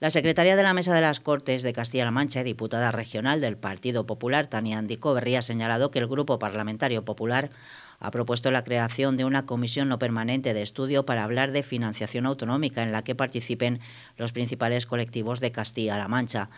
La secretaria de la Mesa de las Cortes de Castilla-La Mancha y diputada regional del Partido Popular, Tania Andicoverri, ha señalado que el Grupo Parlamentario Popular ha propuesto la creación de una comisión no permanente de estudio para hablar de financiación autonómica en la que participen los principales colectivos de Castilla-La Mancha.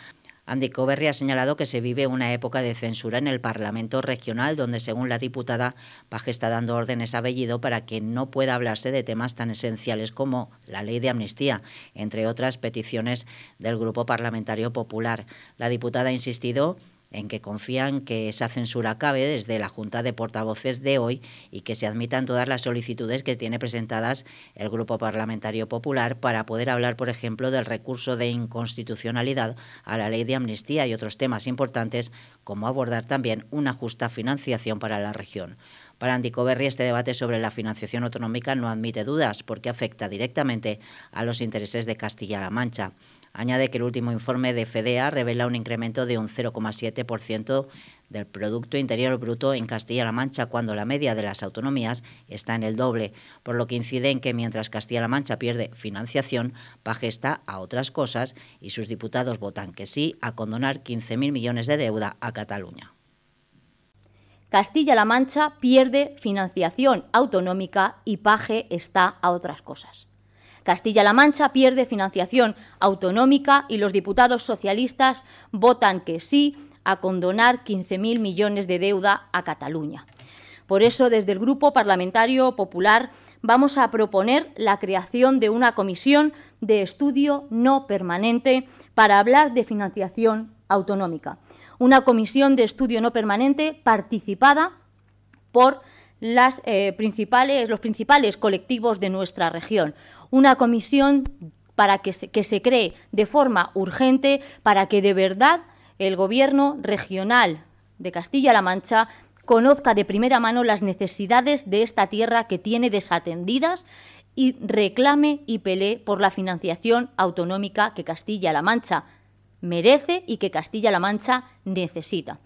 Andy Coverry ha señalado que se vive una época de censura en el Parlamento regional, donde, según la diputada, Paje está dando órdenes a Bellido para que no pueda hablarse de temas tan esenciales como la ley de amnistía, entre otras peticiones del Grupo Parlamentario Popular. La diputada ha insistido en que confían que esa censura acabe desde la Junta de Portavoces de hoy y que se admitan todas las solicitudes que tiene presentadas el Grupo Parlamentario Popular para poder hablar, por ejemplo, del recurso de inconstitucionalidad a la ley de amnistía y otros temas importantes, como abordar también una justa financiación para la región. Para Andy este debate sobre la financiación autonómica no admite dudas, porque afecta directamente a los intereses de Castilla-La Mancha. Añade que el último informe de FEDEA revela un incremento de un 0,7% del Producto Interior Bruto en Castilla-La Mancha, cuando la media de las autonomías está en el doble, por lo que incide en que mientras Castilla-La Mancha pierde financiación, Paje está a otras cosas y sus diputados votan que sí a condonar 15.000 millones de deuda a Cataluña. Castilla-La Mancha pierde financiación autonómica y Paje está a otras cosas. Castilla-La Mancha pierde financiación autonómica y los diputados socialistas votan que sí a condonar 15.000 millones de deuda a Cataluña. Por eso, desde el Grupo Parlamentario Popular vamos a proponer la creación de una comisión de estudio no permanente para hablar de financiación autonómica. Una comisión de estudio no permanente participada por las, eh, principales, los principales colectivos de nuestra región. Una comisión para que se, que se cree de forma urgente para que de verdad el Gobierno regional de Castilla-La Mancha conozca de primera mano las necesidades de esta tierra que tiene desatendidas y reclame y pelee por la financiación autonómica que Castilla-La Mancha merece y que Castilla-La Mancha necesita.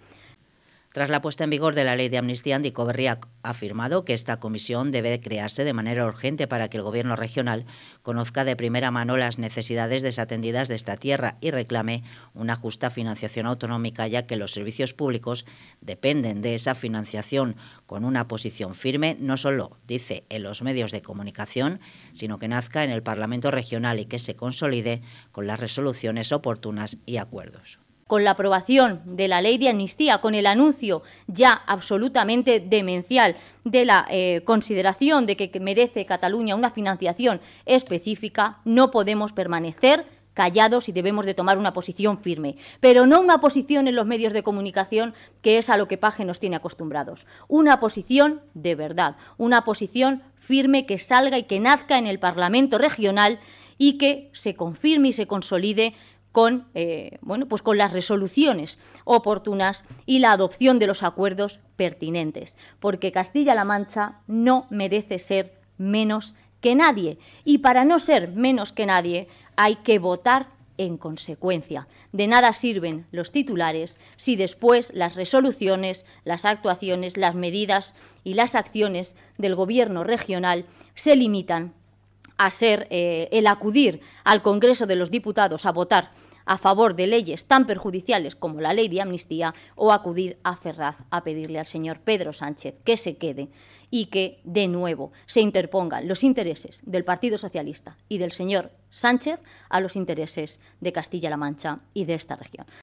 Tras la puesta en vigor de la ley de amnistía, Andy Coverry ha afirmado que esta comisión debe crearse de manera urgente para que el Gobierno regional conozca de primera mano las necesidades desatendidas de esta tierra y reclame una justa financiación autonómica, ya que los servicios públicos dependen de esa financiación con una posición firme, no solo, dice, en los medios de comunicación, sino que nazca en el Parlamento regional y que se consolide con las resoluciones oportunas y acuerdos con la aprobación de la ley de amnistía, con el anuncio ya absolutamente demencial de la eh, consideración de que merece Cataluña una financiación específica, no podemos permanecer callados y debemos de tomar una posición firme, pero no una posición en los medios de comunicación que es a lo que Paje nos tiene acostumbrados, una posición de verdad, una posición firme que salga y que nazca en el Parlamento regional y que se confirme y se consolide con, eh, bueno, pues con las resoluciones oportunas y la adopción de los acuerdos pertinentes, porque Castilla-La Mancha no merece ser menos que nadie y para no ser menos que nadie hay que votar en consecuencia. De nada sirven los titulares si después las resoluciones, las actuaciones, las medidas y las acciones del Gobierno regional se limitan a ser eh, el acudir al Congreso de los Diputados a votar a favor de leyes tan perjudiciales como la ley de amnistía o acudir a Ferraz a pedirle al señor Pedro Sánchez que se quede y que, de nuevo, se interpongan los intereses del Partido Socialista y del señor Sánchez a los intereses de Castilla-La Mancha y de esta región.